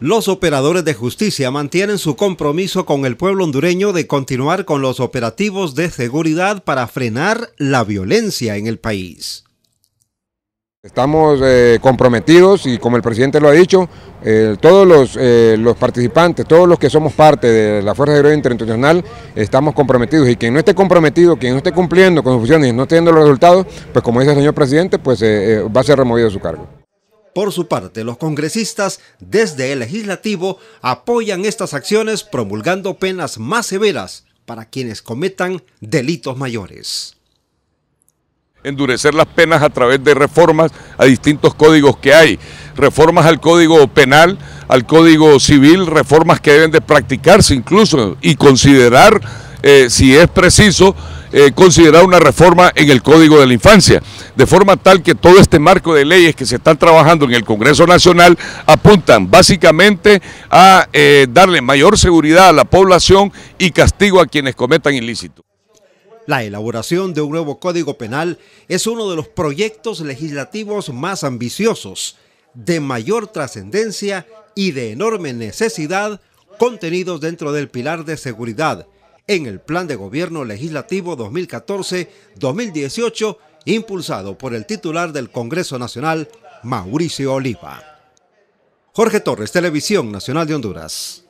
Los operadores de justicia mantienen su compromiso con el pueblo hondureño de continuar con los operativos de seguridad para frenar la violencia en el país. Estamos eh, comprometidos y como el presidente lo ha dicho, eh, todos eh, los, participantes, todos los que somos parte de la Fuerza de Seguridad Internacional, estamos comprometidos y quien no esté comprometido, quien no esté cumpliendo con sus funciones y no esté dando los resultados, pues como dice el señor presidente, pues va a ser removido de su cargo. Por su parte, los congresistas desde el legislativo apoyan estas acciones promulgando penas más severas para quienes cometan delitos mayores. Endurecer las penas a través de reformas a distintos códigos que hay, reformas al código penal, al código civil, reformas que deben de practicarse incluso y considerar eh, si es preciso eh, considerar una reforma en el Código de la Infancia, de forma tal que todo este marco de leyes que se están trabajando en el Congreso Nacional apuntan básicamente a eh, darle mayor seguridad a la población y castigo a quienes cometan ilícitos. La elaboración de un nuevo Código Penal es uno de los proyectos legislativos más ambiciosos, de mayor trascendencia y de enorme necesidad contenidos dentro del pilar de seguridad en el Plan de Gobierno Legislativo 2014-2018 impulsado por el titular del Congreso Nacional, Mauricio Oliva. Jorge Torres, Televisión Nacional de Honduras.